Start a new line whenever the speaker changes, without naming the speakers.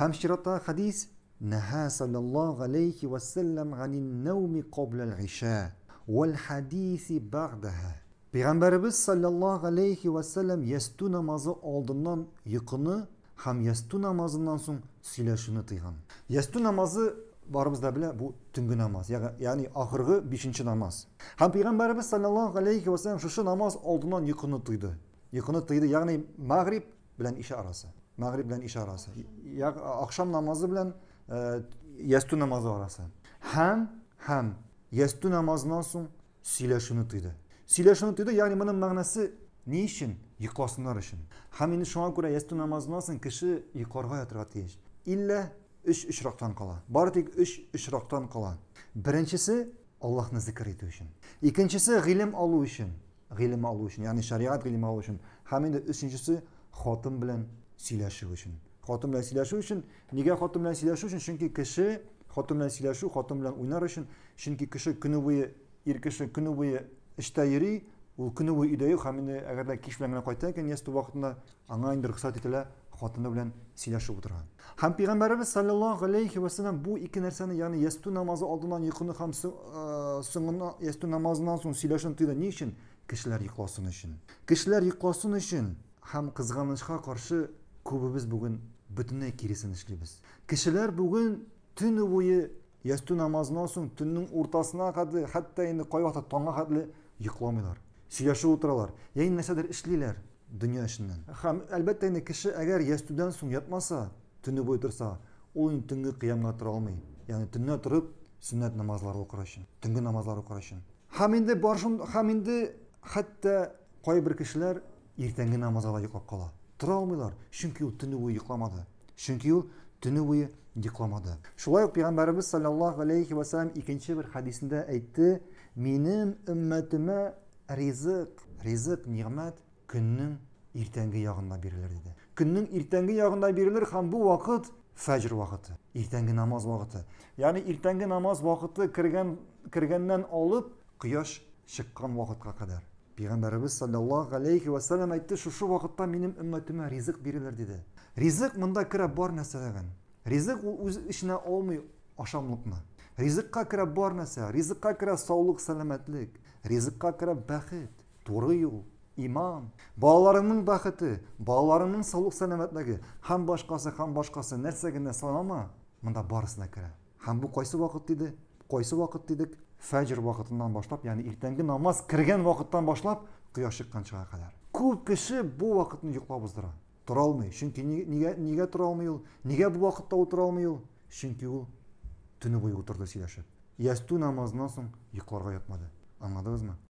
Hemşirata hadis Neha sallallahu aleyhi ve sellem anin nevmi qablel işâ vel hadisi ba'daha. Peygamberimiz sallallahu aleyhi ve sellem yestu namazı aldığından yıkını Ham yestu namazından son sileşini tıygan. Yestu namazı barımızda bile bu tüngü namaz. Yani, yani ahırgı beşinci namaz. Hem Peygamberimiz sallallahu aleyhi ve sellem şu namaz aldığından yıkını tıydı. Yıkını tıydı yani mağrib bilen işe arası. məğrib ilə iş arası, ya axşam namazı ilə e, yəstü namazı arası. Həm həm yəstü namazından sonra siləşinutidir. Siləşinutidir, yəni bunun mənası nə üçün? Yıqlasınlar üçün. Həmin şuna görə yəstü namazından sonra kişi yuxarıya yatırat deyir. İllə 3 işraqdan qala. Bartik 3 işraqdan qala. Birincisi Allah'ını zikr etmək üçün. İkincisi ilim almaq üçün. Ilim almaq üçün, yəni şəriət ilmi almaq üçün. Həmin də üçüncüsü xatım bilən silashu uchun. Xotin bilan silashu uchun, nega xotin bilan silashu uchun? Chunki kishi xotin bilan silashu, xotin bilan o'ynar uchun, chunki kishi kuni bo'yi erkishi kuni bo'yi ishda yuri, u kuni bo'yi uyda yo'q, hamini agarda kish bilan qana vaqtida angaindir ruxsat etilar, xotin bilan silashib o'tirgan. Ham payg'ambarimiz sallallohu alayhi bu ikki narsani, ya'ni yasto namozi oldidan yiqini ham so'ngini yasto namozidan so'ng silashni tuyda nima Kishilar yiqosini uchun. Kishilar yiqosini uchun ham qarshi күбебез бүген бөтенләй киресен эшлибез. Кешеләр бүген түн буе ясту намазыннан соң төннең уртасына кадәр, хәтта инде кай вакытта таңга кадәр йокламыйлар. Сөйләшә утыралар, яңа нәрсәдер эшлиләр дөнья эшеннән. Һәм әлбәттә инде кеше әгәр ястудан соң ятмаса, түн буе торса, ул инде төнге кыямга тора алмый. Яңа төнгә торып сөннәт намазлары укыр өчен, намазлар укыр өчен. Һәм инде барышым, һәм инде хәтта кай бер кешеләр иртәнге намазга тұра алмайлар чүнки ул түні бойы ұйықламады чүнки ул түні бойы ұйықламады шулай ук пайғамбарымыз саллаллаху алейхи уассалам екінші бір хадисінде айтты менің үмметіме ризық ризық ниғмат күннің ертеңгі яғында берілер деді күннің ертеңгі яғында берілер һәм бұл уақыт фәжір уақыты ертеңгі намаз уақыты яғни ертеңгі намаз уақыты кірген кіргеннен алып құяш шыққан уақытқа қадар пайғамбарымыз саллаллаху алейхи уассалам айтты шушы уақытта менің үмметіме ризық беріңдер деді ризық мында кірі бар нәрсе деген ризық ол өз ішіне алмай ашамлықны ризыққа кірі бар нәрсе ризыққа кірі саулық сәлемәтлік ризыққа кірі бақыт туры юл иман балаларыңның бақыты балаларыңның саулық сәлемәтлігі һәм башқасы һәм башқасы нәрсе генә санама мында барысына кірә һәм бұл қайсы уақыт дейді қойсы уақыт дедік фәжір уақытынан бастап яғни ертеңгі намаз кірген уақыттан башлап құяш шыға қадар көп кіші бұл уақытын ұйықтап оздырады тұра алмай чүнки неге, неге тұра алмай ол неге бұл уақытта отыра алмай ол чүнки ол түні бойы отырды сөйлесіп ясту намазынан соң ұйқыларға ұятмады аңладыңыз ма